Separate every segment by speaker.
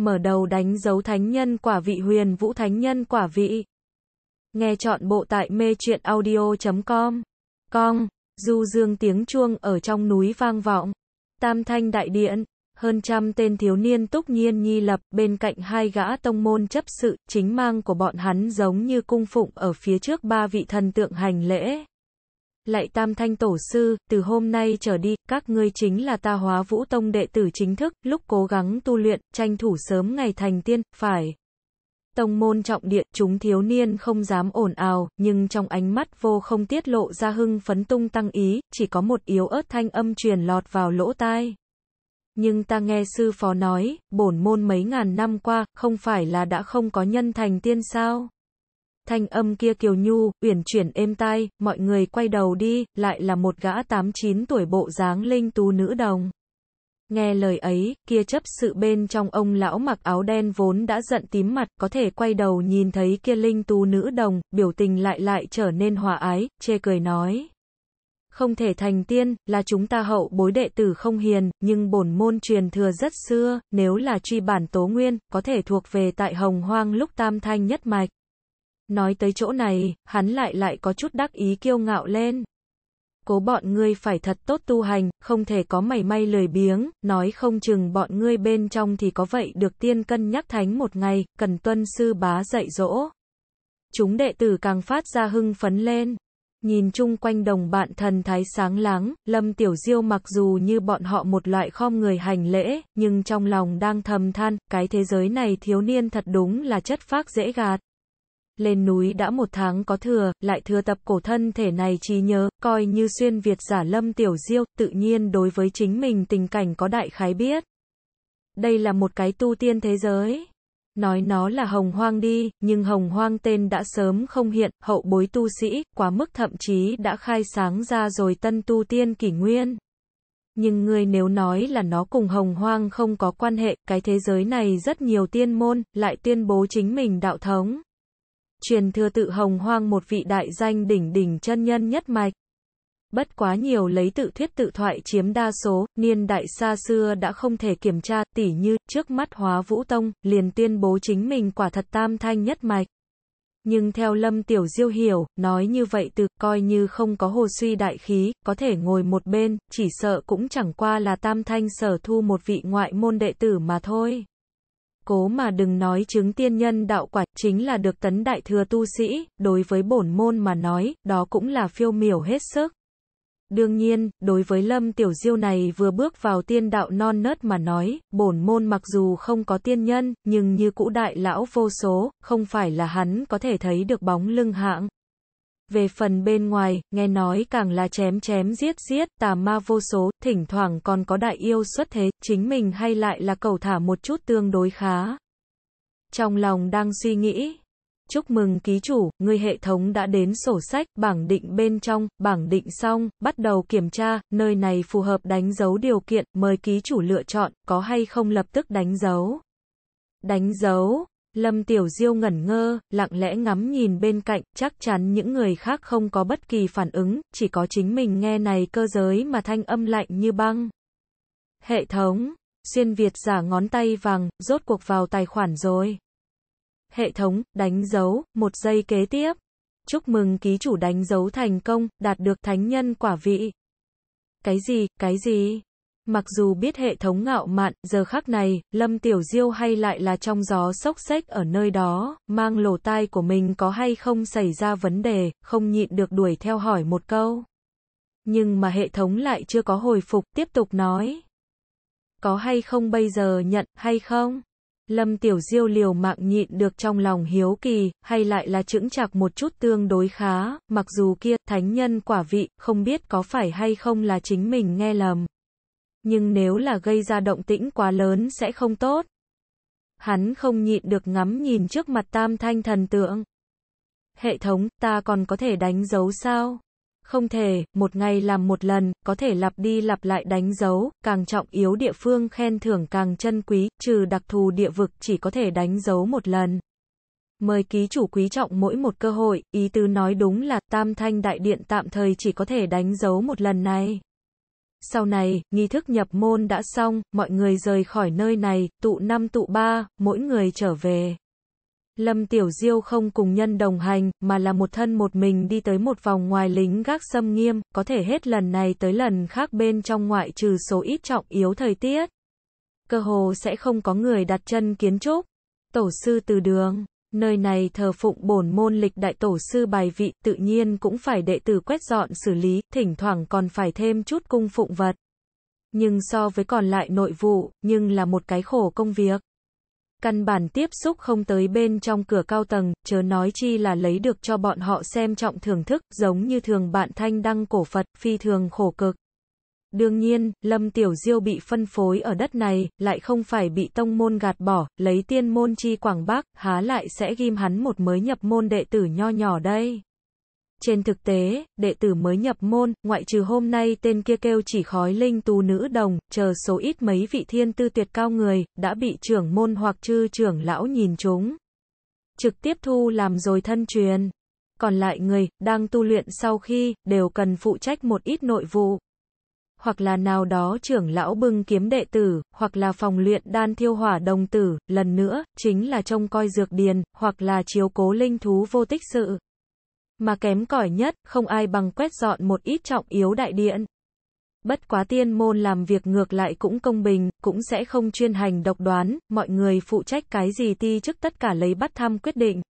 Speaker 1: Mở đầu đánh dấu thánh nhân quả vị huyền vũ thánh nhân quả vị. Nghe chọn bộ tại mê truyện audio.com. con du dương tiếng chuông ở trong núi vang vọng. Tam thanh đại điện, hơn trăm tên thiếu niên túc nhiên nhi lập bên cạnh hai gã tông môn chấp sự, chính mang của bọn hắn giống như cung phụng ở phía trước ba vị thần tượng hành lễ. Lại tam thanh tổ sư, từ hôm nay trở đi, các ngươi chính là ta hóa vũ tông đệ tử chính thức, lúc cố gắng tu luyện, tranh thủ sớm ngày thành tiên, phải. Tông môn trọng địa, chúng thiếu niên không dám ồn ào, nhưng trong ánh mắt vô không tiết lộ ra hưng phấn tung tăng ý, chỉ có một yếu ớt thanh âm truyền lọt vào lỗ tai. Nhưng ta nghe sư phó nói, bổn môn mấy ngàn năm qua, không phải là đã không có nhân thành tiên sao? thanh âm kia kiều nhu, uyển chuyển êm tai, mọi người quay đầu đi, lại là một gã tám chín tuổi bộ dáng linh tú nữ đồng. Nghe lời ấy, kia chấp sự bên trong ông lão mặc áo đen vốn đã giận tím mặt, có thể quay đầu nhìn thấy kia linh tú nữ đồng, biểu tình lại lại trở nên hòa ái, chê cười nói. Không thể thành tiên, là chúng ta hậu bối đệ tử không hiền, nhưng bổn môn truyền thừa rất xưa, nếu là truy bản tố nguyên, có thể thuộc về tại hồng hoang lúc tam thanh nhất mạch. Nói tới chỗ này, hắn lại lại có chút đắc ý kiêu ngạo lên. Cố bọn ngươi phải thật tốt tu hành, không thể có mảy may lười biếng, nói không chừng bọn ngươi bên trong thì có vậy được tiên cân nhắc thánh một ngày, cần tuân sư bá dạy dỗ. Chúng đệ tử càng phát ra hưng phấn lên. Nhìn chung quanh đồng bạn thần thái sáng láng, Lâm Tiểu Diêu mặc dù như bọn họ một loại khom người hành lễ, nhưng trong lòng đang thầm than, cái thế giới này thiếu niên thật đúng là chất phác dễ gạt lên núi đã một tháng có thừa, lại thừa tập cổ thân thể này trí nhớ, coi như xuyên Việt giả lâm tiểu diêu, tự nhiên đối với chính mình tình cảnh có đại khái biết. Đây là một cái tu tiên thế giới. Nói nó là hồng hoang đi, nhưng hồng hoang tên đã sớm không hiện, hậu bối tu sĩ, quá mức thậm chí đã khai sáng ra rồi tân tu tiên kỷ nguyên. Nhưng người nếu nói là nó cùng hồng hoang không có quan hệ, cái thế giới này rất nhiều tiên môn, lại tuyên bố chính mình đạo thống truyền thừa tự hồng hoang một vị đại danh đỉnh đỉnh chân nhân nhất mạch. Bất quá nhiều lấy tự thuyết tự thoại chiếm đa số, niên đại xa xưa đã không thể kiểm tra, tỉ như, trước mắt hóa vũ tông, liền tuyên bố chính mình quả thật tam thanh nhất mạch. Nhưng theo Lâm Tiểu Diêu hiểu, nói như vậy từ coi như không có hồ suy đại khí, có thể ngồi một bên, chỉ sợ cũng chẳng qua là tam thanh sở thu một vị ngoại môn đệ tử mà thôi cố mà đừng nói chứng tiên nhân đạo quả, chính là được tấn đại thừa tu sĩ, đối với bổn môn mà nói, đó cũng là phiêu miểu hết sức. Đương nhiên, đối với Lâm Tiểu Diêu này vừa bước vào tiên đạo non nớt mà nói, bổn môn mặc dù không có tiên nhân, nhưng như cũ đại lão vô số, không phải là hắn có thể thấy được bóng lưng hạng. Về phần bên ngoài, nghe nói càng là chém chém giết giết, tà ma vô số, thỉnh thoảng còn có đại yêu xuất thế, chính mình hay lại là cầu thả một chút tương đối khá. Trong lòng đang suy nghĩ. Chúc mừng ký chủ, người hệ thống đã đến sổ sách, bảng định bên trong, bảng định xong, bắt đầu kiểm tra, nơi này phù hợp đánh dấu điều kiện, mời ký chủ lựa chọn, có hay không lập tức đánh dấu. Đánh dấu, Lâm Tiểu Diêu ngẩn ngơ, lặng lẽ ngắm nhìn bên cạnh, chắc chắn những người khác không có bất kỳ phản ứng, chỉ có chính mình nghe này cơ giới mà thanh âm lạnh như băng. Hệ thống, xuyên Việt giả ngón tay vàng, rốt cuộc vào tài khoản rồi. Hệ thống, đánh dấu, một giây kế tiếp. Chúc mừng ký chủ đánh dấu thành công, đạt được thánh nhân quả vị. Cái gì, cái gì? Mặc dù biết hệ thống ngạo mạn, giờ khắc này, Lâm Tiểu Diêu hay lại là trong gió sốc xếch ở nơi đó, mang lỗ tai của mình có hay không xảy ra vấn đề, không nhịn được đuổi theo hỏi một câu. Nhưng mà hệ thống lại chưa có hồi phục, tiếp tục nói. Có hay không bây giờ nhận, hay không? Lâm Tiểu Diêu liều mạng nhịn được trong lòng hiếu kỳ, hay lại là chững chạc một chút tương đối khá, mặc dù kia, thánh nhân quả vị, không biết có phải hay không là chính mình nghe lầm nhưng nếu là gây ra động tĩnh quá lớn sẽ không tốt. Hắn không nhịn được ngắm nhìn trước mặt tam thanh thần tượng. Hệ thống, ta còn có thể đánh dấu sao? Không thể, một ngày làm một lần, có thể lặp đi lặp lại đánh dấu, càng trọng yếu địa phương khen thưởng càng chân quý, trừ đặc thù địa vực chỉ có thể đánh dấu một lần. Mời ký chủ quý trọng mỗi một cơ hội, ý tứ nói đúng là tam thanh đại điện tạm thời chỉ có thể đánh dấu một lần này. Sau này, nghi thức nhập môn đã xong, mọi người rời khỏi nơi này, tụ năm tụ ba, mỗi người trở về. Lâm Tiểu Diêu không cùng nhân đồng hành, mà là một thân một mình đi tới một vòng ngoài lính gác xâm nghiêm, có thể hết lần này tới lần khác bên trong ngoại trừ số ít trọng yếu thời tiết. Cơ hồ sẽ không có người đặt chân kiến trúc. Tổ sư từ đường Nơi này thờ phụng bổn môn lịch đại tổ sư bài vị, tự nhiên cũng phải đệ tử quét dọn xử lý, thỉnh thoảng còn phải thêm chút cung phụng vật. Nhưng so với còn lại nội vụ, nhưng là một cái khổ công việc. Căn bản tiếp xúc không tới bên trong cửa cao tầng, chớ nói chi là lấy được cho bọn họ xem trọng thưởng thức, giống như thường bạn thanh đăng cổ Phật, phi thường khổ cực. Đương nhiên, Lâm Tiểu Diêu bị phân phối ở đất này, lại không phải bị tông môn gạt bỏ, lấy tiên môn chi Quảng bác há lại sẽ ghim hắn một mới nhập môn đệ tử nho nhỏ đây. Trên thực tế, đệ tử mới nhập môn, ngoại trừ hôm nay tên kia kêu chỉ khói linh tu nữ đồng, chờ số ít mấy vị thiên tư tuyệt cao người, đã bị trưởng môn hoặc chư trưởng lão nhìn chúng. Trực tiếp thu làm rồi thân truyền. Còn lại người, đang tu luyện sau khi, đều cần phụ trách một ít nội vụ hoặc là nào đó trưởng lão bưng kiếm đệ tử, hoặc là phòng luyện đan thiêu hỏa đồng tử, lần nữa, chính là trông coi dược điền, hoặc là chiếu cố linh thú vô tích sự. Mà kém cỏi nhất, không ai bằng quét dọn một ít trọng yếu đại điện. Bất quá tiên môn làm việc ngược lại cũng công bình, cũng sẽ không chuyên hành độc đoán, mọi người phụ trách cái gì ti chức tất cả lấy bắt tham quyết định.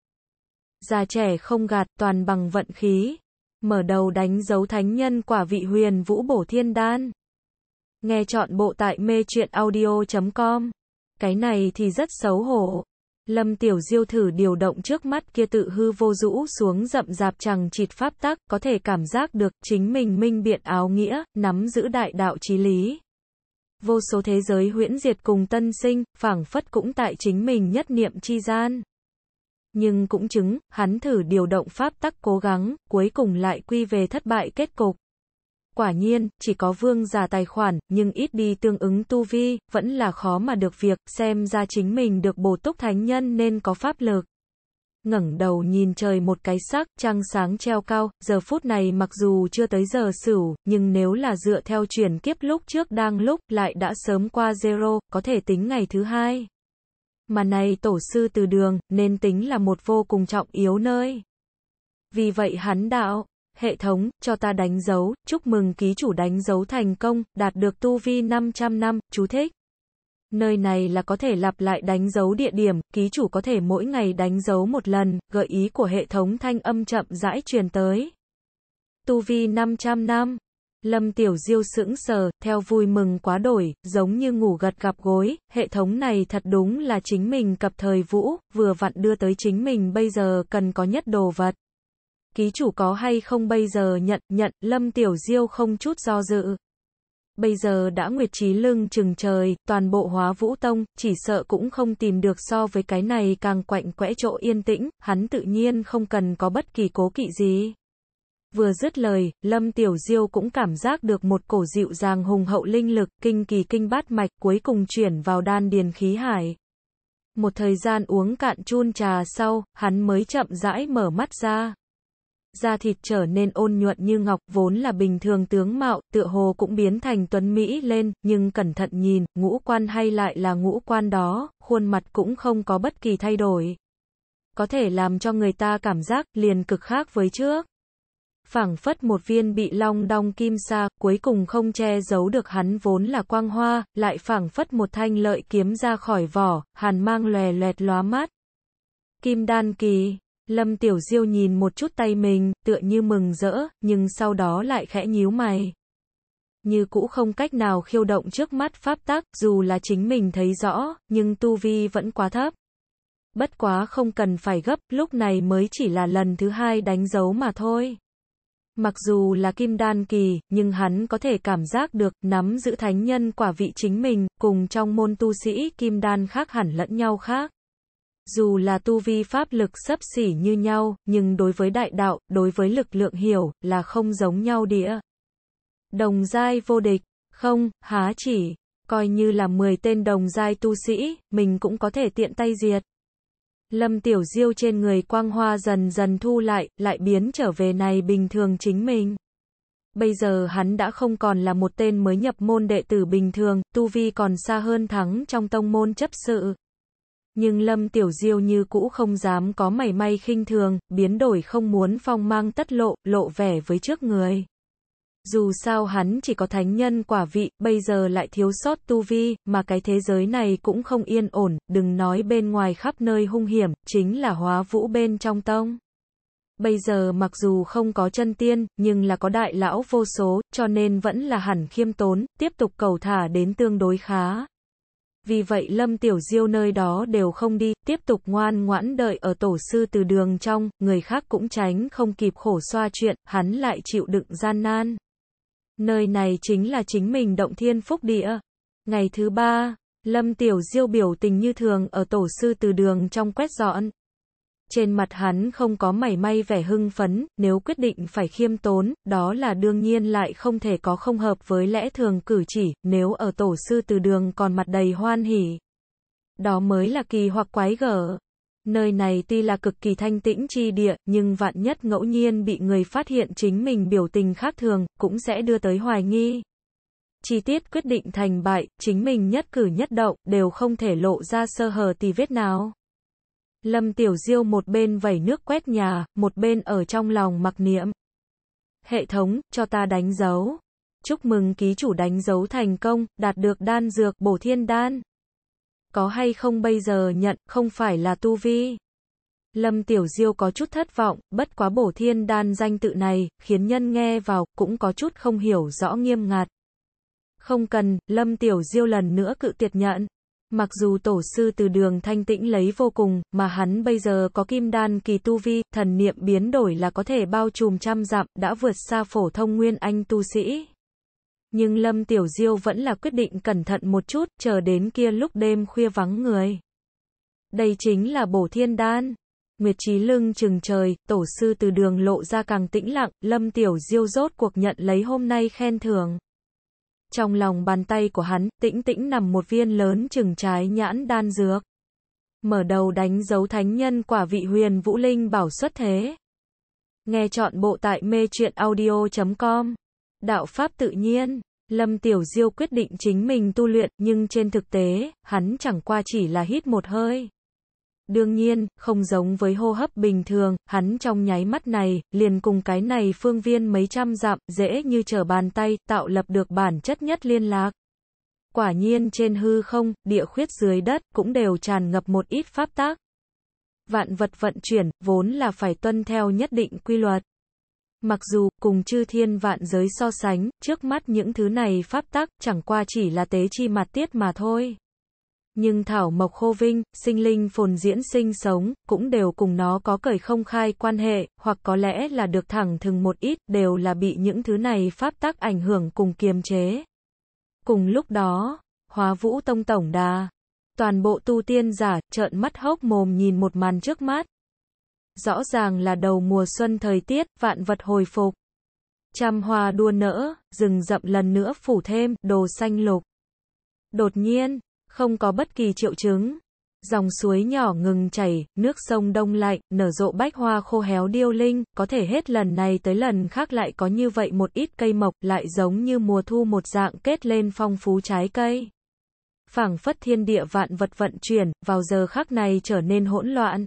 Speaker 1: Già trẻ không gạt toàn bằng vận khí, Mở đầu đánh dấu thánh nhân quả vị huyền vũ bổ thiên đan. Nghe chọn bộ tại mê chuyện audio.com. Cái này thì rất xấu hổ. Lâm Tiểu Diêu thử điều động trước mắt kia tự hư vô rũ xuống rậm rạp chẳng chịt pháp tắc, có thể cảm giác được chính mình minh biện áo nghĩa, nắm giữ đại đạo trí lý. Vô số thế giới huyễn diệt cùng tân sinh, phảng phất cũng tại chính mình nhất niệm chi gian nhưng cũng chứng, hắn thử điều động pháp tắc cố gắng, cuối cùng lại quy về thất bại kết cục. Quả nhiên, chỉ có vương giả tài khoản, nhưng ít đi tương ứng tu vi, vẫn là khó mà được việc, xem ra chính mình được bổ túc thánh nhân nên có pháp lực. Ngẩng đầu nhìn trời một cái sắc, trăng sáng treo cao, giờ phút này mặc dù chưa tới giờ sửu, nhưng nếu là dựa theo chuyển kiếp lúc trước đang lúc, lại đã sớm qua zero, có thể tính ngày thứ hai mà này tổ sư từ đường, nên tính là một vô cùng trọng yếu nơi. Vì vậy hắn đạo, hệ thống, cho ta đánh dấu, chúc mừng ký chủ đánh dấu thành công, đạt được tu vi 500 năm, chú thích. Nơi này là có thể lặp lại đánh dấu địa điểm, ký chủ có thể mỗi ngày đánh dấu một lần, gợi ý của hệ thống thanh âm chậm rãi truyền tới. Tu vi 500 năm Lâm Tiểu Diêu sững sờ, theo vui mừng quá đổi, giống như ngủ gật gặp gối, hệ thống này thật đúng là chính mình cập thời vũ, vừa vặn đưa tới chính mình bây giờ cần có nhất đồ vật. Ký chủ có hay không bây giờ nhận, nhận, Lâm Tiểu Diêu không chút do dự. Bây giờ đã nguyệt trí lưng chừng trời, toàn bộ hóa vũ tông, chỉ sợ cũng không tìm được so với cái này càng quạnh quẽ chỗ yên tĩnh, hắn tự nhiên không cần có bất kỳ cố kỵ gì. Vừa dứt lời, Lâm Tiểu Diêu cũng cảm giác được một cổ dịu dàng hùng hậu linh lực, kinh kỳ kinh bát mạch cuối cùng chuyển vào đan điền khí hải. Một thời gian uống cạn chun trà sau, hắn mới chậm rãi mở mắt ra. Da thịt trở nên ôn nhuận như ngọc, vốn là bình thường tướng mạo, tựa hồ cũng biến thành tuấn Mỹ lên, nhưng cẩn thận nhìn, ngũ quan hay lại là ngũ quan đó, khuôn mặt cũng không có bất kỳ thay đổi. Có thể làm cho người ta cảm giác liền cực khác với trước phảng phất một viên bị long đong kim sa, cuối cùng không che giấu được hắn vốn là quang hoa, lại phảng phất một thanh lợi kiếm ra khỏi vỏ, hàn mang lòe loẹt lóa mắt. Kim đan kỳ, Lâm Tiểu Diêu nhìn một chút tay mình, tựa như mừng rỡ, nhưng sau đó lại khẽ nhíu mày. Như cũ không cách nào khiêu động trước mắt pháp tắc, dù là chính mình thấy rõ, nhưng tu vi vẫn quá thấp. Bất quá không cần phải gấp, lúc này mới chỉ là lần thứ hai đánh dấu mà thôi. Mặc dù là kim đan kỳ, nhưng hắn có thể cảm giác được, nắm giữ thánh nhân quả vị chính mình, cùng trong môn tu sĩ kim đan khác hẳn lẫn nhau khác. Dù là tu vi pháp lực sấp xỉ như nhau, nhưng đối với đại đạo, đối với lực lượng hiểu, là không giống nhau đĩa. Đồng giai vô địch, không, há chỉ, coi như là 10 tên đồng giai tu sĩ, mình cũng có thể tiện tay diệt. Lâm Tiểu Diêu trên người quang hoa dần dần thu lại, lại biến trở về này bình thường chính mình. Bây giờ hắn đã không còn là một tên mới nhập môn đệ tử bình thường, tu vi còn xa hơn thắng trong tông môn chấp sự. Nhưng Lâm Tiểu Diêu như cũ không dám có mảy may khinh thường, biến đổi không muốn phong mang tất lộ, lộ vẻ với trước người. Dù sao hắn chỉ có thánh nhân quả vị, bây giờ lại thiếu sót tu vi, mà cái thế giới này cũng không yên ổn, đừng nói bên ngoài khắp nơi hung hiểm, chính là hóa vũ bên trong tông. Bây giờ mặc dù không có chân tiên, nhưng là có đại lão vô số, cho nên vẫn là hẳn khiêm tốn, tiếp tục cầu thả đến tương đối khá. Vì vậy Lâm Tiểu Diêu nơi đó đều không đi, tiếp tục ngoan ngoãn đợi ở tổ sư từ đường trong, người khác cũng tránh không kịp khổ xoa chuyện, hắn lại chịu đựng gian nan. Nơi này chính là chính mình động thiên phúc địa. Ngày thứ ba, Lâm Tiểu Diêu biểu tình như thường ở tổ sư từ đường trong quét dọn. Trên mặt hắn không có mảy may vẻ hưng phấn, nếu quyết định phải khiêm tốn, đó là đương nhiên lại không thể có không hợp với lẽ thường cử chỉ, nếu ở tổ sư từ đường còn mặt đầy hoan hỉ. Đó mới là kỳ hoặc quái gở. Nơi này tuy là cực kỳ thanh tĩnh chi địa, nhưng vạn nhất ngẫu nhiên bị người phát hiện chính mình biểu tình khác thường, cũng sẽ đưa tới hoài nghi. Chi tiết quyết định thành bại, chính mình nhất cử nhất động, đều không thể lộ ra sơ hở tì vết nào. Lâm Tiểu Diêu một bên vẩy nước quét nhà, một bên ở trong lòng mặc niệm. Hệ thống, cho ta đánh dấu. Chúc mừng ký chủ đánh dấu thành công, đạt được đan dược bổ thiên đan có hay không bây giờ nhận, không phải là tu vi. Lâm Tiểu Diêu có chút thất vọng, bất quá bổ thiên đan danh tự này, khiến nhân nghe vào, cũng có chút không hiểu rõ nghiêm ngặt. Không cần, Lâm Tiểu Diêu lần nữa cự tuyệt nhận. Mặc dù tổ sư từ đường thanh tĩnh lấy vô cùng, mà hắn bây giờ có kim đan kỳ tu vi, thần niệm biến đổi là có thể bao trùm trăm dặm, đã vượt xa phổ thông nguyên anh tu sĩ nhưng Lâm Tiểu Diêu vẫn là quyết định cẩn thận một chút, chờ đến kia lúc đêm khuya vắng người. Đây chính là bổ thiên đan. Nguyệt Trí Lưng chừng trời, tổ sư từ đường lộ ra càng tĩnh lặng, Lâm Tiểu Diêu rốt cuộc nhận lấy hôm nay khen thưởng. Trong lòng bàn tay của hắn, tĩnh tĩnh nằm một viên lớn chừng trái nhãn đan dược. Mở đầu đánh dấu thánh nhân quả vị huyền Vũ Linh bảo xuất thế. Nghe chọn bộ tại mê truyện audio.com đạo pháp tự nhiên. Lâm Tiểu Diêu quyết định chính mình tu luyện, nhưng trên thực tế, hắn chẳng qua chỉ là hít một hơi. Đương nhiên, không giống với hô hấp bình thường, hắn trong nháy mắt này, liền cùng cái này phương viên mấy trăm dặm, dễ như trở bàn tay, tạo lập được bản chất nhất liên lạc. Quả nhiên trên hư không, địa khuyết dưới đất, cũng đều tràn ngập một ít pháp tác. Vạn vật vận chuyển, vốn là phải tuân theo nhất định quy luật. Mặc dù, cùng chư thiên vạn giới so sánh, trước mắt những thứ này pháp tắc, chẳng qua chỉ là tế chi mặt tiết mà thôi. Nhưng thảo mộc khô vinh, sinh linh phồn diễn sinh sống, cũng đều cùng nó có cởi không khai quan hệ, hoặc có lẽ là được thẳng thừng một ít, đều là bị những thứ này pháp tắc ảnh hưởng cùng kiềm chế. Cùng lúc đó, hóa vũ tông tổng đà, toàn bộ tu tiên giả, trợn mắt hốc mồm nhìn một màn trước mắt, rõ ràng là đầu mùa xuân thời tiết, vạn vật hồi phục. Trăm hoa đua nở, rừng rậm lần nữa phủ thêm, đồ xanh lục. Đột nhiên, không có bất kỳ triệu chứng. Dòng suối nhỏ ngừng chảy, nước sông đông lạnh, nở rộ bách hoa khô héo điêu linh, có thể hết lần này tới lần khác lại có như vậy một ít cây mộc, lại giống như mùa thu một dạng kết lên phong phú trái cây. Phảng phất thiên địa vạn vật vận chuyển, vào giờ khác này trở nên hỗn loạn,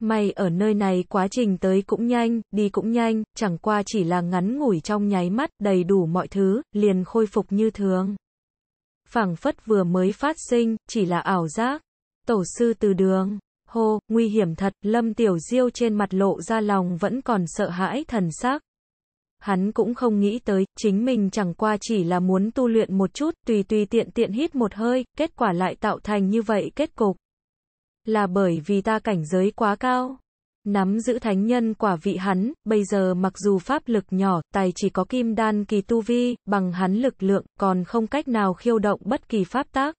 Speaker 1: May ở nơi này quá trình tới cũng nhanh, đi cũng nhanh, chẳng qua chỉ là ngắn ngủi trong nháy mắt, đầy đủ mọi thứ, liền khôi phục như thường. phảng phất vừa mới phát sinh, chỉ là ảo giác. Tổ sư từ đường, hô, nguy hiểm thật, lâm tiểu diêu trên mặt lộ ra lòng vẫn còn sợ hãi thần sắc Hắn cũng không nghĩ tới, chính mình chẳng qua chỉ là muốn tu luyện một chút, tùy tùy tiện tiện hít một hơi, kết quả lại tạo thành như vậy kết cục là bởi vì ta cảnh giới quá cao. Nắm giữ thánh nhân quả vị hắn, bây giờ mặc dù pháp lực nhỏ, tài chỉ có kim đan kỳ tu vi, bằng hắn lực lượng, còn không cách nào khiêu động bất kỳ pháp tác.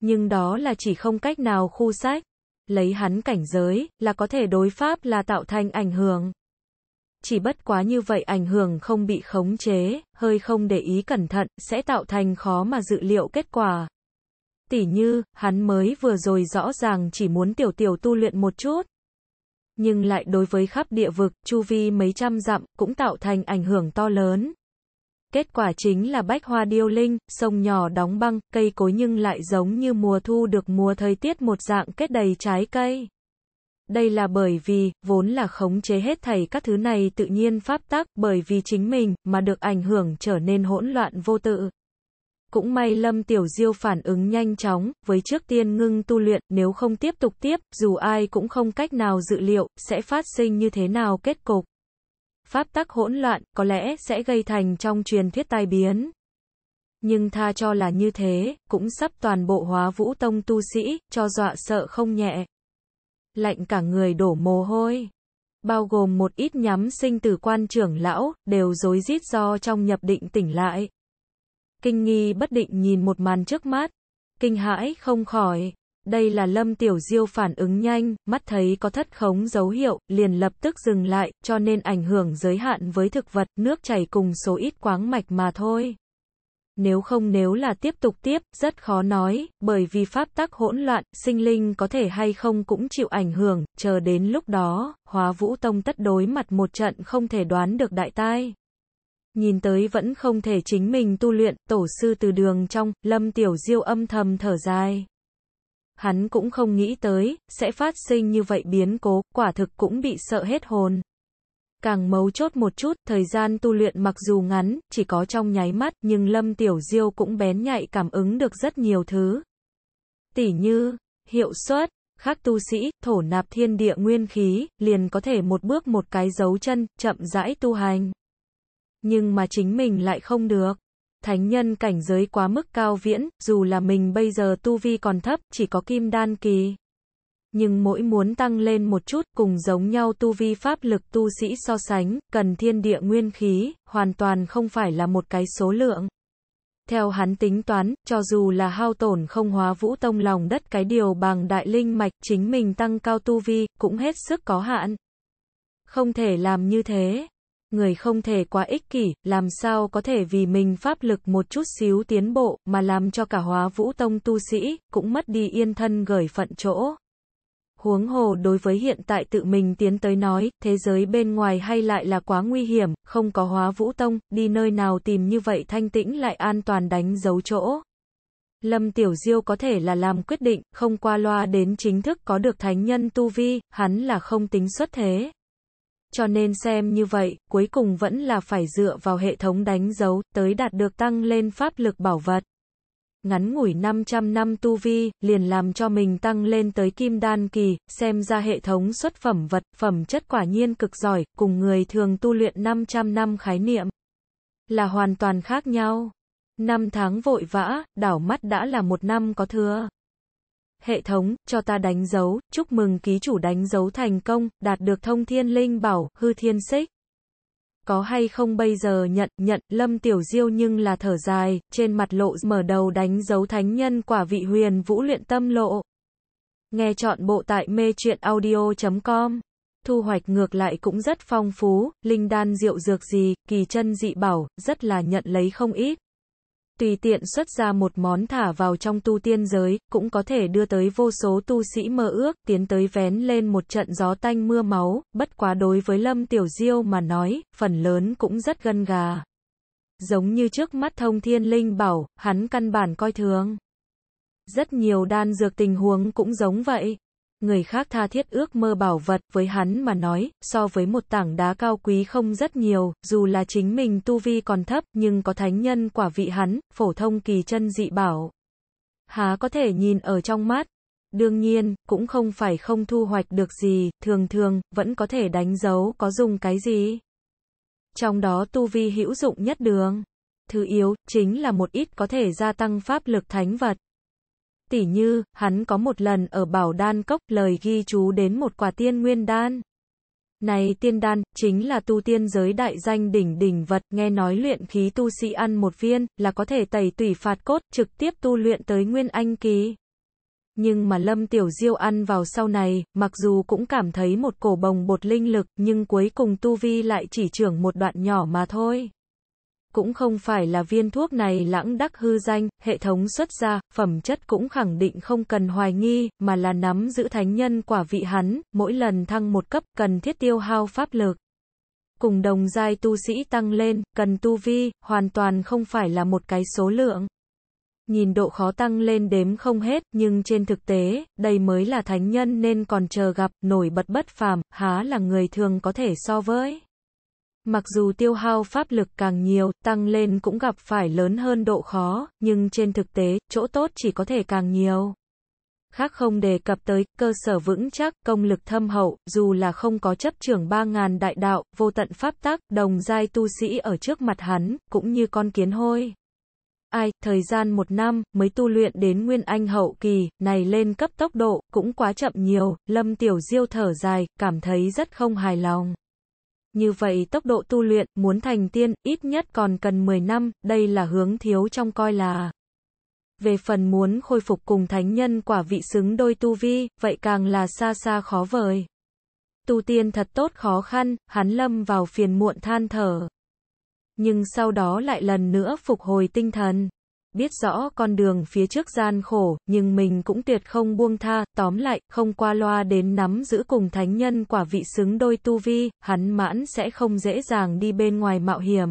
Speaker 1: Nhưng đó là chỉ không cách nào khu sách. Lấy hắn cảnh giới, là có thể đối pháp là tạo thành ảnh hưởng. Chỉ bất quá như vậy ảnh hưởng không bị khống chế, hơi không để ý cẩn thận, sẽ tạo thành khó mà dự liệu kết quả tỉ như, hắn mới vừa rồi rõ ràng chỉ muốn tiểu tiểu tu luyện một chút. Nhưng lại đối với khắp địa vực, chu vi mấy trăm dặm, cũng tạo thành ảnh hưởng to lớn. Kết quả chính là bách hoa điêu linh, sông nhỏ đóng băng, cây cối nhưng lại giống như mùa thu được mùa thời tiết một dạng kết đầy trái cây. Đây là bởi vì, vốn là khống chế hết thảy các thứ này tự nhiên pháp tắc, bởi vì chính mình, mà được ảnh hưởng trở nên hỗn loạn vô tự. Cũng may Lâm Tiểu Diêu phản ứng nhanh chóng, với trước tiên ngưng tu luyện, nếu không tiếp tục tiếp, dù ai cũng không cách nào dự liệu, sẽ phát sinh như thế nào kết cục. Pháp tắc hỗn loạn, có lẽ sẽ gây thành trong truyền thuyết tai biến. Nhưng tha cho là như thế, cũng sắp toàn bộ hóa vũ tông tu sĩ, cho dọa sợ không nhẹ. Lạnh cả người đổ mồ hôi. Bao gồm một ít nhắm sinh tử quan trưởng lão, đều dối rít do trong nhập định tỉnh lại kinh nghi bất định nhìn một màn trước mắt, kinh hãi không khỏi. Đây là Lâm Tiểu Diêu phản ứng nhanh, mắt thấy có thất khống dấu hiệu, liền lập tức dừng lại, cho nên ảnh hưởng giới hạn với thực vật, nước chảy cùng số ít quáng mạch mà thôi. Nếu không nếu là tiếp tục tiếp, rất khó nói, bởi vì pháp tắc hỗn loạn, sinh linh có thể hay không cũng chịu ảnh hưởng, chờ đến lúc đó, hóa vũ tông tất đối mặt một trận không thể đoán được đại tai. Nhìn tới vẫn không thể chính mình tu luyện, tổ sư từ đường trong, lâm tiểu diêu âm thầm thở dài. Hắn cũng không nghĩ tới, sẽ phát sinh như vậy biến cố, quả thực cũng bị sợ hết hồn. Càng mấu chốt một chút, thời gian tu luyện mặc dù ngắn, chỉ có trong nháy mắt, nhưng Lâm Tiểu Diêu cũng bén nhạy cảm ứng được rất nhiều thứ. Tỉ như, hiệu suất, khác tu sĩ, thổ nạp thiên địa nguyên khí, liền có thể một bước một cái dấu chân, chậm rãi tu hành nhưng mà chính mình lại không được. Thánh nhân cảnh giới quá mức cao viễn, dù là mình bây giờ tu vi còn thấp, chỉ có kim đan kỳ. Nhưng mỗi muốn tăng lên một chút, cùng giống nhau tu vi pháp lực tu sĩ so sánh, cần thiên địa nguyên khí, hoàn toàn không phải là một cái số lượng. Theo hắn tính toán, cho dù là hao tổn không hóa vũ tông lòng đất cái điều bằng đại linh mạch chính mình tăng cao tu vi, cũng hết sức có hạn. Không thể làm như thế, người không thể quá ích kỷ, làm sao có thể vì mình pháp lực một chút xíu tiến bộ, mà làm cho cả hóa vũ tông tu sĩ, cũng mất đi yên thân gửi phận chỗ. Huống hồ đối với hiện tại tự mình tiến tới nói, thế giới bên ngoài hay lại là quá nguy hiểm, không có hóa vũ tông, đi nơi nào tìm như vậy thanh tĩnh lại an toàn đánh dấu chỗ. Lâm Tiểu Diêu có thể là làm quyết định, không qua loa đến chính thức có được thánh nhân tu vi, hắn là không tính xuất thế cho nên xem như vậy, cuối cùng vẫn là phải dựa vào hệ thống đánh dấu, tới đạt được tăng lên pháp lực bảo vật. Ngắn ngủi 500 năm tu vi, liền làm cho mình tăng lên tới kim đan kỳ, xem ra hệ thống xuất phẩm vật, phẩm chất quả nhiên cực giỏi, cùng người thường tu luyện 500 năm khái niệm. Là hoàn toàn khác nhau. Năm tháng vội vã, đảo mắt đã là một năm có thừa. Hệ thống, cho ta đánh dấu, chúc mừng ký chủ đánh dấu thành công, đạt được thông thiên linh bảo, hư thiên xích. Có hay không bây giờ nhận, nhận, lâm tiểu diêu nhưng là thở dài, trên mặt lộ mở đầu đánh dấu thánh nhân quả vị huyền vũ luyện tâm lộ. Nghe chọn bộ tại mê truyện audio.com thu hoạch ngược lại cũng rất phong phú, linh đan rượu dược gì, kỳ chân dị bảo, rất là nhận lấy không ít tùy tiện xuất ra một món thả vào trong tu tiên giới, cũng có thể đưa tới vô số tu sĩ mơ ước, tiến tới vén lên một trận gió tanh mưa máu, bất quá đối với Lâm Tiểu Diêu mà nói, phần lớn cũng rất gân gà. Giống như trước mắt thông thiên linh bảo, hắn căn bản coi thường. Rất nhiều đan dược tình huống cũng giống vậy người khác tha thiết ước mơ bảo vật, với hắn mà nói, so với một tảng đá cao quý không rất nhiều, dù là chính mình tu vi còn thấp, nhưng có thánh nhân quả vị hắn, phổ thông kỳ chân dị bảo. Há có thể nhìn ở trong mắt. Đương nhiên, cũng không phải không thu hoạch được gì, thường thường, vẫn có thể đánh dấu có dùng cái gì. Trong đó tu vi hữu dụng nhất đường. Thứ yếu, chính là một ít có thể gia tăng pháp lực thánh vật tỉ như, hắn có một lần ở bảo đan cốc lời ghi chú đến một quả tiên nguyên đan. Này tiên đan, chính là tu tiên giới đại danh đỉnh đỉnh vật, nghe nói luyện khí tu sĩ ăn một viên, là có thể tẩy tủy phạt cốt, trực tiếp tu luyện tới nguyên anh kỳ. Nhưng mà Lâm Tiểu Diêu ăn vào sau này, mặc dù cũng cảm thấy một cổ bồng bột linh lực, nhưng cuối cùng tu vi lại chỉ trưởng một đoạn nhỏ mà thôi cũng không phải là viên thuốc này lãng đắc hư danh, hệ thống xuất ra, phẩm chất cũng khẳng định không cần hoài nghi, mà là nắm giữ thánh nhân quả vị hắn, mỗi lần thăng một cấp cần thiết tiêu hao pháp lực. Cùng đồng giai tu sĩ tăng lên, cần tu vi, hoàn toàn không phải là một cái số lượng. Nhìn độ khó tăng lên đếm không hết, nhưng trên thực tế, đây mới là thánh nhân nên còn chờ gặp, nổi bật bất phàm, há là người thường có thể so với. Mặc dù tiêu hao pháp lực càng nhiều, tăng lên cũng gặp phải lớn hơn độ khó, nhưng trên thực tế, chỗ tốt chỉ có thể càng nhiều. Khác không đề cập tới, cơ sở vững chắc, công lực thâm hậu, dù là không có chấp trưởng 3.000 đại đạo, vô tận pháp tác, đồng giai tu sĩ ở trước mặt hắn, cũng như con kiến hôi. Ai, thời gian một năm, mới tu luyện đến nguyên anh hậu kỳ, này lên cấp tốc độ, cũng quá chậm nhiều, lâm tiểu diêu thở dài, cảm thấy rất không hài lòng. Như vậy tốc độ tu luyện, muốn thành tiên, ít nhất còn cần 10 năm, đây là hướng thiếu trong coi là. Về phần muốn khôi phục cùng thánh nhân quả vị xứng đôi tu vi, vậy càng là xa xa khó vời. Tu tiên thật tốt khó khăn, hắn lâm vào phiền muộn than thở. Nhưng sau đó lại lần nữa phục hồi tinh thần biết rõ con đường phía trước gian khổ, nhưng mình cũng tuyệt không buông tha, tóm lại, không qua loa đến nắm giữ cùng thánh nhân quả vị xứng đôi tu vi, hắn mãn sẽ không dễ dàng đi bên ngoài mạo hiểm.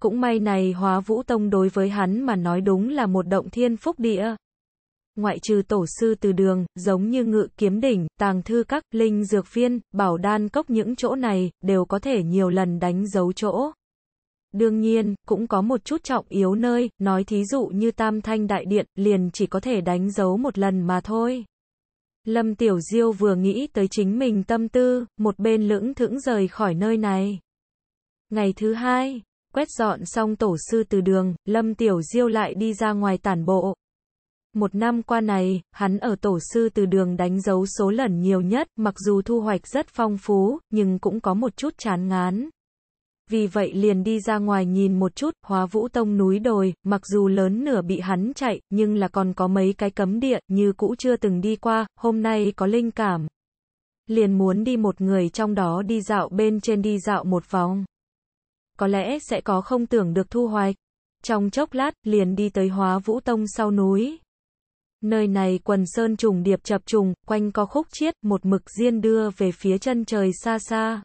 Speaker 1: Cũng may này hóa vũ tông đối với hắn mà nói đúng là một động thiên phúc địa. Ngoại trừ tổ sư từ đường, giống như ngự kiếm đỉnh, tàng thư các, linh dược viên, bảo đan cốc những chỗ này, đều có thể nhiều lần đánh dấu chỗ. Đương nhiên, cũng có một chút trọng yếu nơi, nói thí dụ như tam thanh đại điện, liền chỉ có thể đánh dấu một lần mà thôi. Lâm Tiểu Diêu vừa nghĩ tới chính mình tâm tư, một bên lưỡng thững rời khỏi nơi này. Ngày thứ hai, quét dọn xong tổ sư từ đường, Lâm Tiểu Diêu lại đi ra ngoài tản bộ. Một năm qua này, hắn ở tổ sư từ đường đánh dấu số lần nhiều nhất, mặc dù thu hoạch rất phong phú, nhưng cũng có một chút chán ngán vì vậy liền đi ra ngoài nhìn một chút, hóa vũ tông núi đồi, mặc dù lớn nửa bị hắn chạy, nhưng là còn có mấy cái cấm địa, như cũ chưa từng đi qua, hôm nay có linh cảm. Liền muốn đi một người trong đó đi dạo bên trên đi dạo một vòng. Có lẽ sẽ có không tưởng được thu hoạch. Trong chốc lát, liền đi tới hóa vũ tông sau núi. Nơi này quần sơn trùng điệp chập trùng, quanh có khúc chiết, một mực riêng đưa về phía chân trời xa xa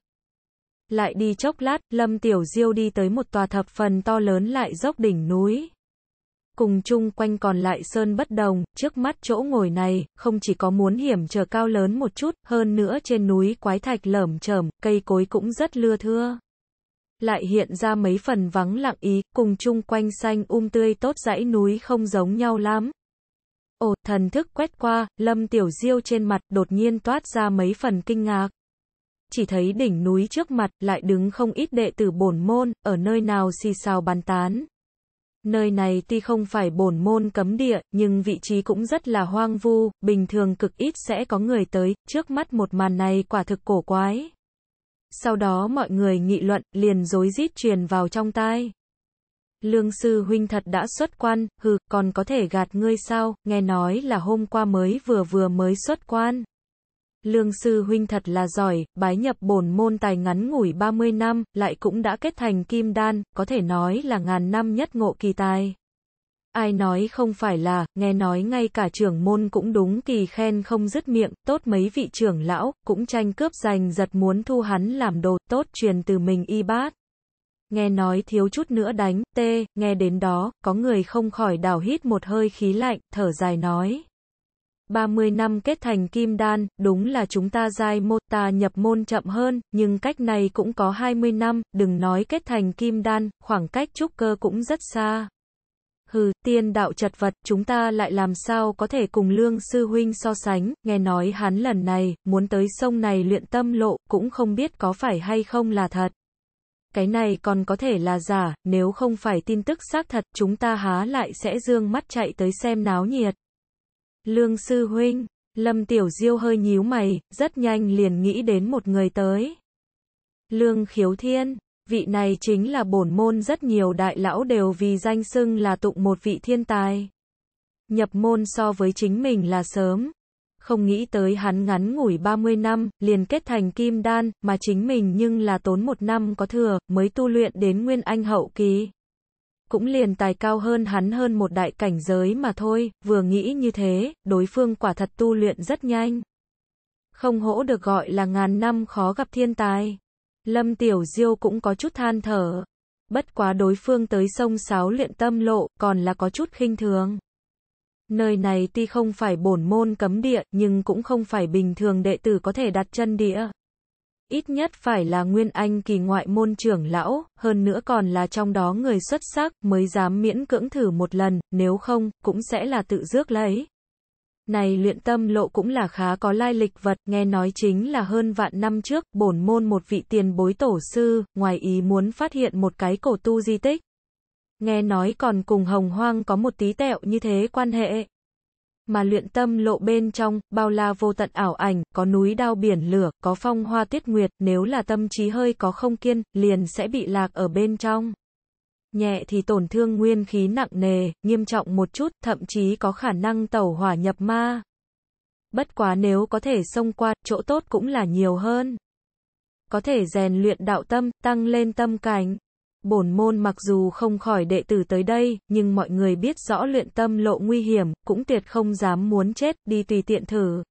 Speaker 1: lại đi chốc lát, Lâm Tiểu Diêu đi tới một tòa thập phần to lớn lại dốc đỉnh núi. Cùng chung quanh còn lại sơn bất đồng, trước mắt chỗ ngồi này, không chỉ có muốn hiểm trở cao lớn một chút, hơn nữa trên núi quái thạch lởm chởm, cây cối cũng rất lưa thưa. Lại hiện ra mấy phần vắng lặng ý, cùng chung quanh xanh um tươi tốt dãy núi không giống nhau lắm. Ồ, thần thức quét qua, Lâm Tiểu Diêu trên mặt đột nhiên toát ra mấy phần kinh ngạc chỉ thấy đỉnh núi trước mặt lại đứng không ít đệ tử bổn môn, ở nơi nào xì xào bàn tán. Nơi này tuy không phải bổn môn cấm địa, nhưng vị trí cũng rất là hoang vu, bình thường cực ít sẽ có người tới, trước mắt một màn này quả thực cổ quái. Sau đó mọi người nghị luận, liền rối rít truyền vào trong tai. Lương sư huynh thật đã xuất quan, hừ, còn có thể gạt ngươi sao, nghe nói là hôm qua mới vừa vừa mới xuất quan. Lương sư huynh thật là giỏi, bái nhập bổn môn tài ngắn ngủi 30 năm, lại cũng đã kết thành kim đan, có thể nói là ngàn năm nhất ngộ kỳ tài. Ai nói không phải là, nghe nói ngay cả trưởng môn cũng đúng kỳ khen không dứt miệng, tốt mấy vị trưởng lão, cũng tranh cướp giành giật muốn thu hắn làm đồ, tốt truyền từ mình y bát. Nghe nói thiếu chút nữa đánh, tê, nghe đến đó, có người không khỏi đào hít một hơi khí lạnh, thở dài nói. 30 năm kết thành kim đan, đúng là chúng ta giai một ta nhập môn chậm hơn, nhưng cách này cũng có 20 năm, đừng nói kết thành kim đan, khoảng cách trúc cơ cũng rất xa. Hừ, tiên đạo chật vật, chúng ta lại làm sao có thể cùng lương sư huynh so sánh, nghe nói hắn lần này, muốn tới sông này luyện tâm lộ, cũng không biết có phải hay không là thật. Cái này còn có thể là giả, nếu không phải tin tức xác thật, chúng ta há lại sẽ dương mắt chạy tới xem náo nhiệt. Lương sư huynh, Lâm Tiểu Diêu hơi nhíu mày, rất nhanh liền nghĩ đến một người tới. Lương Khiếu Thiên, vị này chính là bổn môn rất nhiều đại lão đều vì danh xưng là tụng một vị thiên tài. Nhập môn so với chính mình là sớm. Không nghĩ tới hắn ngắn ngủi 30 năm, liền kết thành kim đan, mà chính mình nhưng là tốn một năm có thừa, mới tu luyện đến nguyên anh hậu kỳ cũng liền tài cao hơn hắn hơn một đại cảnh giới mà thôi, vừa nghĩ như thế, đối phương quả thật tu luyện rất nhanh. Không hỗ được gọi là ngàn năm khó gặp thiên tài. Lâm Tiểu Diêu cũng có chút than thở. Bất quá đối phương tới sông sáo luyện tâm lộ, còn là có chút khinh thường. Nơi này tuy không phải bổn môn cấm địa, nhưng cũng không phải bình thường đệ tử có thể đặt chân địa ít nhất phải là nguyên anh kỳ ngoại môn trưởng lão, hơn nữa còn là trong đó người xuất sắc mới dám miễn cưỡng thử một lần, nếu không, cũng sẽ là tự rước lấy. Này luyện tâm lộ cũng là khá có lai lịch vật, nghe nói chính là hơn vạn năm trước, bổn môn một vị tiền bối tổ sư, ngoài ý muốn phát hiện một cái cổ tu di tích. Nghe nói còn cùng hồng hoang có một tí tẹo như thế quan hệ, mà luyện tâm lộ bên trong, bao la vô tận ảo ảnh, có núi đao biển lửa, có phong hoa tiết nguyệt, nếu là tâm trí hơi có không kiên, liền sẽ bị lạc ở bên trong. Nhẹ thì tổn thương nguyên khí nặng nề, nghiêm trọng một chút, thậm chí có khả năng tẩu hỏa nhập ma. Bất quá nếu có thể xông qua, chỗ tốt cũng là nhiều hơn. Có thể rèn luyện đạo tâm, tăng lên tâm cảnh. Bổn môn mặc dù không khỏi đệ tử tới đây, nhưng mọi người biết rõ luyện tâm lộ nguy hiểm, cũng tuyệt không dám muốn chết, đi tùy tiện thử.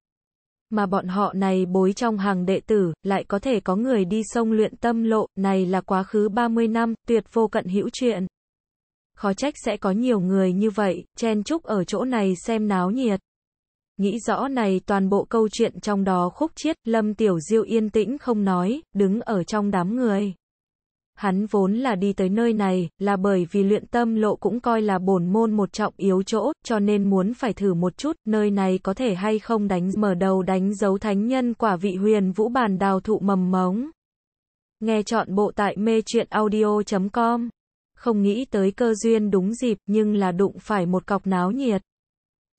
Speaker 1: Mà bọn họ này bối trong hàng đệ tử, lại có thể có người đi sông luyện tâm lộ, này là quá khứ 30 năm, tuyệt vô cận hữu chuyện. Khó trách sẽ có nhiều người như vậy, chen chúc ở chỗ này xem náo nhiệt. Nghĩ rõ này toàn bộ câu chuyện trong đó khúc chiết, Lâm Tiểu Diêu yên tĩnh không nói, đứng ở trong đám người. Hắn vốn là đi tới nơi này, là bởi vì luyện tâm lộ cũng coi là bổn môn một trọng yếu chỗ, cho nên muốn phải thử một chút, nơi này có thể hay không đánh mở đầu đánh dấu thánh nhân quả vị huyền vũ bàn đào thụ mầm mống. Nghe chọn bộ tại mê chuyện audio.com. Không nghĩ tới cơ duyên đúng dịp, nhưng là đụng phải một cọc náo nhiệt.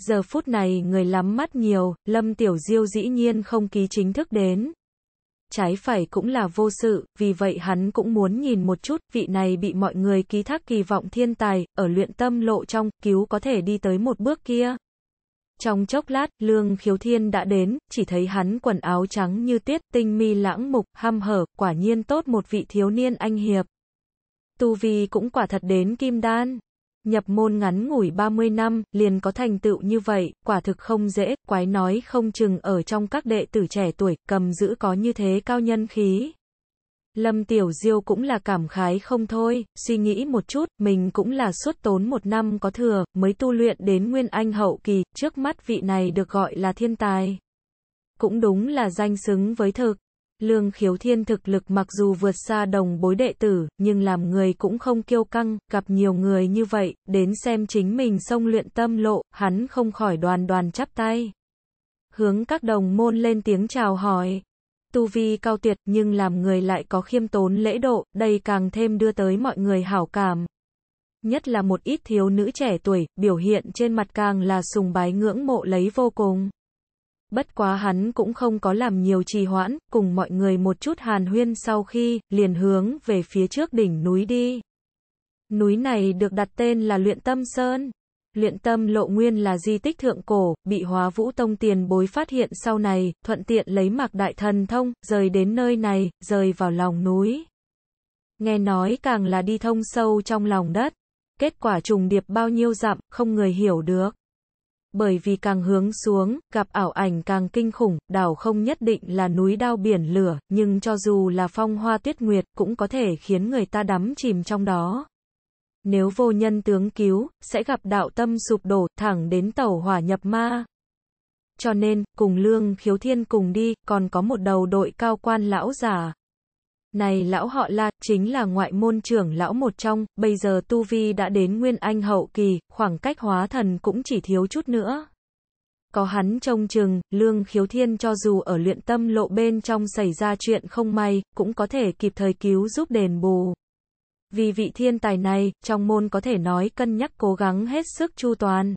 Speaker 1: Giờ phút này người lắm mắt nhiều, Lâm Tiểu Diêu dĩ nhiên không ký chính thức đến, trái phải cũng là vô sự, vì vậy hắn cũng muốn nhìn một chút, vị này bị mọi người ký thác kỳ vọng thiên tài, ở luyện tâm lộ trong, cứu có thể đi tới một bước kia. Trong chốc lát, Lương Khiếu Thiên đã đến, chỉ thấy hắn quần áo trắng như tuyết tinh mi lãng mục, ham hở, quả nhiên tốt một vị thiếu niên anh hiệp. Tu Vi cũng quả thật đến kim đan nhập môn ngắn ngủi 30 năm, liền có thành tựu như vậy, quả thực không dễ, quái nói không chừng ở trong các đệ tử trẻ tuổi, cầm giữ có như thế cao nhân khí. Lâm Tiểu Diêu cũng là cảm khái không thôi, suy nghĩ một chút, mình cũng là suốt tốn một năm có thừa, mới tu luyện đến Nguyên Anh hậu kỳ, trước mắt vị này được gọi là thiên tài. Cũng đúng là danh xứng với thực. Lương Khiếu Thiên thực lực mặc dù vượt xa đồng bối đệ tử, nhưng làm người cũng không kiêu căng, gặp nhiều người như vậy, đến xem chính mình sông luyện tâm lộ, hắn không khỏi đoàn đoàn chắp tay. Hướng các đồng môn lên tiếng chào hỏi. Tu vi cao tuyệt nhưng làm người lại có khiêm tốn lễ độ, đây càng thêm đưa tới mọi người hảo cảm. Nhất là một ít thiếu nữ trẻ tuổi, biểu hiện trên mặt càng là sùng bái ngưỡng mộ lấy vô cùng. Bất quá hắn cũng không có làm nhiều trì hoãn, cùng mọi người một chút hàn huyên sau khi, liền hướng về phía trước đỉnh núi đi. Núi này được đặt tên là Luyện Tâm Sơn. Luyện Tâm Lộ Nguyên là di tích thượng cổ, bị Hóa Vũ Tông tiền bối phát hiện sau này, thuận tiện lấy Mạc Đại Thần Thông, rời đến nơi này, rời vào lòng núi. Nghe nói càng là đi thông sâu trong lòng đất. Kết quả trùng điệp bao nhiêu dặm, không người hiểu được bởi vì càng hướng xuống, gặp ảo ảnh càng kinh khủng, đảo không nhất định là núi đao biển lửa, nhưng cho dù là phong hoa tuyết nguyệt, cũng có thể khiến người ta đắm chìm trong đó. Nếu vô nhân tướng cứu, sẽ gặp đạo tâm sụp đổ, thẳng đến tàu hỏa nhập ma. Cho nên, cùng Lương Khiếu Thiên cùng đi, còn có một đầu đội cao quan lão giả, này lão họ La, chính là ngoại môn trưởng lão một trong, bây giờ Tu Vi đã đến Nguyên Anh hậu kỳ, khoảng cách hóa thần cũng chỉ thiếu chút nữa. Có hắn trông chừng, Lương Khiếu Thiên cho dù ở luyện tâm lộ bên trong xảy ra chuyện không may, cũng có thể kịp thời cứu giúp đền bù. Vì vị thiên tài này, trong môn có thể nói cân nhắc cố gắng hết sức chu toàn.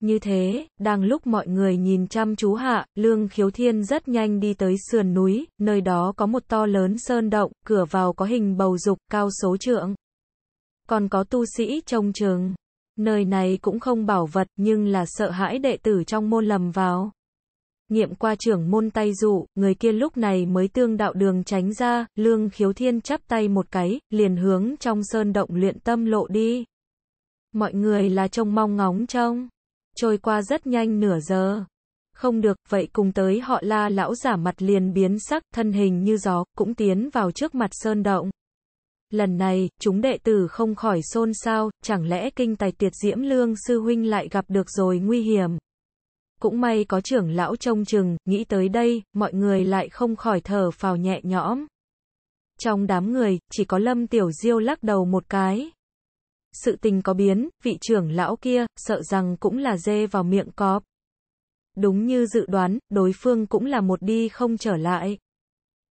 Speaker 1: Như thế, đang lúc mọi người nhìn chăm chú hạ, Lương Khiếu Thiên rất nhanh đi tới sườn núi, nơi đó có một to lớn sơn động, cửa vào có hình bầu dục, cao số trượng. Còn có tu sĩ trông trường. Nơi này cũng không bảo vật nhưng là sợ hãi đệ tử trong môn lầm vào. Nghiệm qua trưởng môn tay dụ, người kia lúc này mới tương đạo đường tránh ra, Lương Khiếu Thiên chắp tay một cái, liền hướng trong sơn động luyện tâm lộ đi. Mọi người là trông mong ngóng trông trôi qua rất nhanh nửa giờ. Không được, vậy cùng tới họ la lão giả mặt liền biến sắc, thân hình như gió, cũng tiến vào trước mặt sơn động. Lần này, chúng đệ tử không khỏi xôn xao, chẳng lẽ kinh tài tiệt diễm lương sư huynh lại gặp được rồi nguy hiểm. Cũng may có trưởng lão trông chừng, nghĩ tới đây, mọi người lại không khỏi thở phào nhẹ nhõm. Trong đám người, chỉ có Lâm Tiểu Diêu lắc đầu một cái. Sự tình có biến, vị trưởng lão kia, sợ rằng cũng là dê vào miệng cọp. Đúng như dự đoán, đối phương cũng là một đi không trở lại.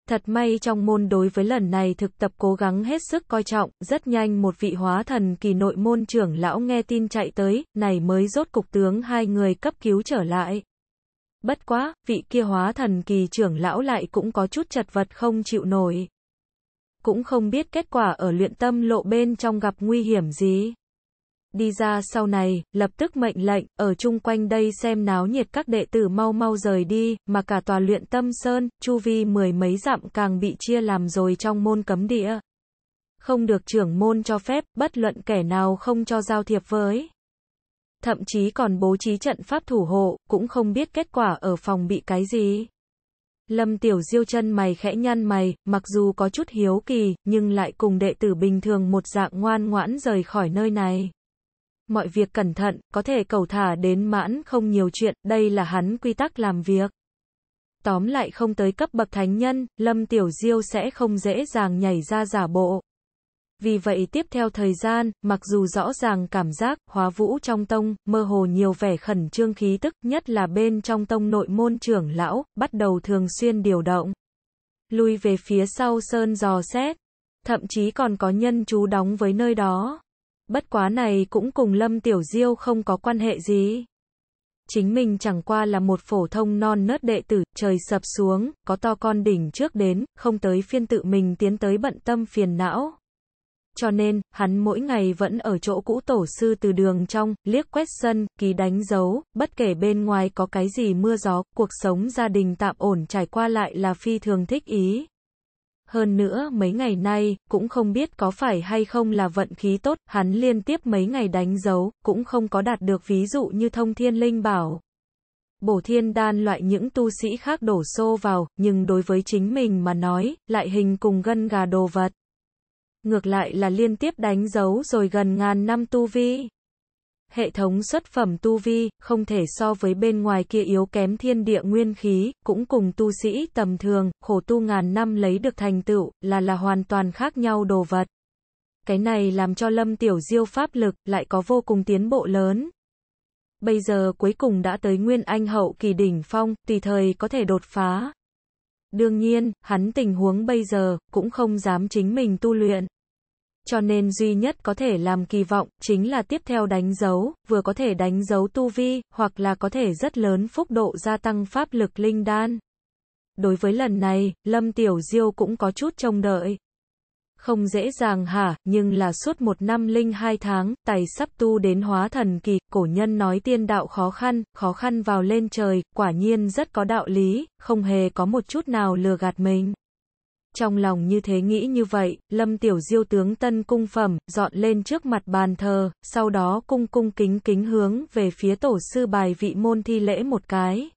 Speaker 1: Thật may trong môn đối với lần này thực tập cố gắng hết sức coi trọng, rất nhanh một vị hóa thần kỳ nội môn trưởng lão nghe tin chạy tới, này mới rốt cục tướng hai người cấp cứu trở lại. Bất quá, vị kia hóa thần kỳ trưởng lão lại cũng có chút chật vật không chịu nổi cũng không biết kết quả ở luyện tâm lộ bên trong gặp nguy hiểm gì. Đi ra sau này, lập tức mệnh lệnh, ở chung quanh đây xem náo nhiệt các đệ tử mau mau rời đi, mà cả tòa luyện tâm sơn, chu vi mười mấy dặm càng bị chia làm rồi trong môn cấm địa. Không được trưởng môn cho phép, bất luận kẻ nào không cho giao thiệp với thậm chí còn bố trí trận pháp thủ hộ, cũng không biết kết quả ở phòng bị cái gì. Lâm Tiểu Diêu chân mày khẽ nhăn mày, mặc dù có chút hiếu kỳ, nhưng lại cùng đệ tử bình thường một dạng ngoan ngoãn rời khỏi nơi này. Mọi việc cẩn thận, có thể cầu thả đến mãn không nhiều chuyện, đây là hắn quy tắc làm việc. Tóm lại không tới cấp bậc thánh nhân, Lâm Tiểu Diêu sẽ không dễ dàng nhảy ra giả bộ. Vì vậy tiếp theo thời gian, mặc dù rõ ràng cảm giác, hóa vũ trong tông, mơ hồ nhiều vẻ khẩn trương khí tức, nhất là bên trong tông nội môn trưởng lão, bắt đầu thường xuyên điều động. Lui về phía sau sơn dò xét, thậm chí còn có nhân chú đóng với nơi đó. Bất quá này cũng cùng Lâm Tiểu Diêu không có quan hệ gì. Chính mình chẳng qua là một phổ thông non nớt đệ tử, trời sập xuống, có to con đỉnh trước đến, không tới phiên tự mình tiến tới bận tâm phiền não cho nên, hắn mỗi ngày vẫn ở chỗ cũ tổ sư từ đường trong, liếc quét sân, ký đánh dấu, bất kể bên ngoài có cái gì mưa gió, cuộc sống gia đình tạm ổn trải qua lại là phi thường thích ý. Hơn nữa, mấy ngày nay, cũng không biết có phải hay không là vận khí tốt, hắn liên tiếp mấy ngày đánh dấu, cũng không có đạt được ví dụ như thông thiên linh bảo. Bổ thiên đan loại những tu sĩ khác đổ xô vào, nhưng đối với chính mình mà nói, lại hình cùng gân gà đồ vật ngược lại là liên tiếp đánh dấu rồi gần ngàn năm tu vi. Hệ thống xuất phẩm tu vi, không thể so với bên ngoài kia yếu kém thiên địa nguyên khí, cũng cùng tu sĩ tầm thường, khổ tu ngàn năm lấy được thành tựu, là là hoàn toàn khác nhau đồ vật. Cái này làm cho lâm tiểu diêu pháp lực, lại có vô cùng tiến bộ lớn. Bây giờ cuối cùng đã tới nguyên anh hậu kỳ đỉnh phong, tùy thời có thể đột phá. Đương nhiên, hắn tình huống bây giờ, cũng không dám chính mình tu luyện cho nên duy nhất có thể làm kỳ vọng, chính là tiếp theo đánh dấu, vừa có thể đánh dấu tu vi, hoặc là có thể rất lớn phúc độ gia tăng pháp lực linh đan. Đối với lần này, Lâm Tiểu Diêu cũng có chút trông đợi. Không dễ dàng hả, nhưng là suốt một năm linh hai tháng, tài sắp tu đến hóa thần kỳ, cổ nhân nói tiên đạo khó khăn, khó khăn vào lên trời, quả nhiên rất có đạo lý, không hề có một chút nào lừa gạt mình. Trong lòng như thế nghĩ như vậy, Lâm Tiểu Diêu tướng tân cung phẩm, dọn lên trước mặt bàn thờ, sau đó cung cung kính kính hướng về phía tổ sư bài vị môn thi lễ một cái.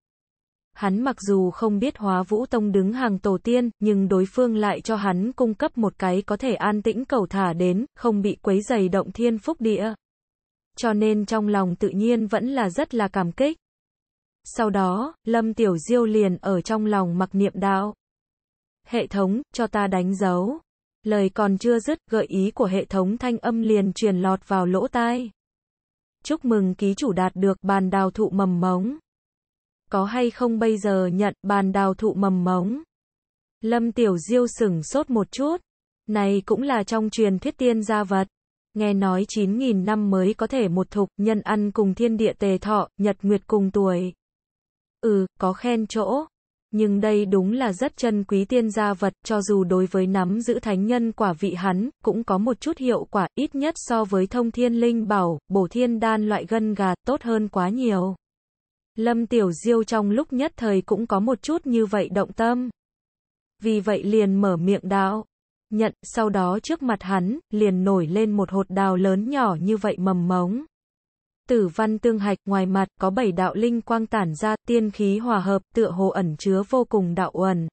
Speaker 1: Hắn mặc dù không biết hóa vũ tông đứng hàng tổ tiên, nhưng đối phương lại cho hắn cung cấp một cái có thể an tĩnh cầu thả đến, không bị quấy dày động thiên phúc địa. Cho nên trong lòng tự nhiên vẫn là rất là cảm kích. Sau đó, Lâm Tiểu Diêu liền ở trong lòng mặc niệm đạo. Hệ thống, cho ta đánh dấu. Lời còn chưa dứt, gợi ý của hệ thống thanh âm liền truyền lọt vào lỗ tai. Chúc mừng ký chủ đạt được bàn đào thụ mầm mống. Có hay không bây giờ nhận bàn đào thụ mầm mống? Lâm Tiểu Diêu sửng sốt một chút. Này cũng là trong truyền thuyết tiên gia vật. Nghe nói 9.000 năm mới có thể một thục, nhân ăn cùng thiên địa tề thọ, nhật nguyệt cùng tuổi. Ừ, có khen chỗ. Nhưng đây đúng là rất chân quý tiên gia vật, cho dù đối với nắm giữ thánh nhân quả vị hắn, cũng có một chút hiệu quả, ít nhất so với thông thiên linh bảo, bổ thiên đan loại gân gà, tốt hơn quá nhiều. Lâm Tiểu Diêu trong lúc nhất thời cũng có một chút như vậy động tâm. Vì vậy liền mở miệng đạo, nhận, sau đó trước mặt hắn, liền nổi lên một hột đào lớn nhỏ như vậy mầm mống tử văn tương hạch ngoài mặt có bảy đạo linh quang tản ra tiên khí hòa hợp tựa hồ ẩn chứa vô cùng đạo uẩn.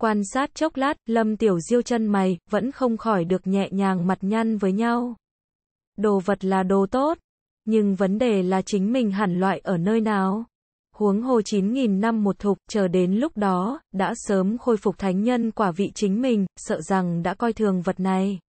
Speaker 1: Quan sát chốc lát, lâm tiểu diêu chân mày, vẫn không khỏi được nhẹ nhàng mặt nhăn với nhau. Đồ vật là đồ tốt, nhưng vấn đề là chính mình hẳn loại ở nơi nào. Huống hồ chín nghìn năm một thục, chờ đến lúc đó, đã sớm khôi phục thánh nhân quả vị chính mình, sợ rằng đã coi thường vật này.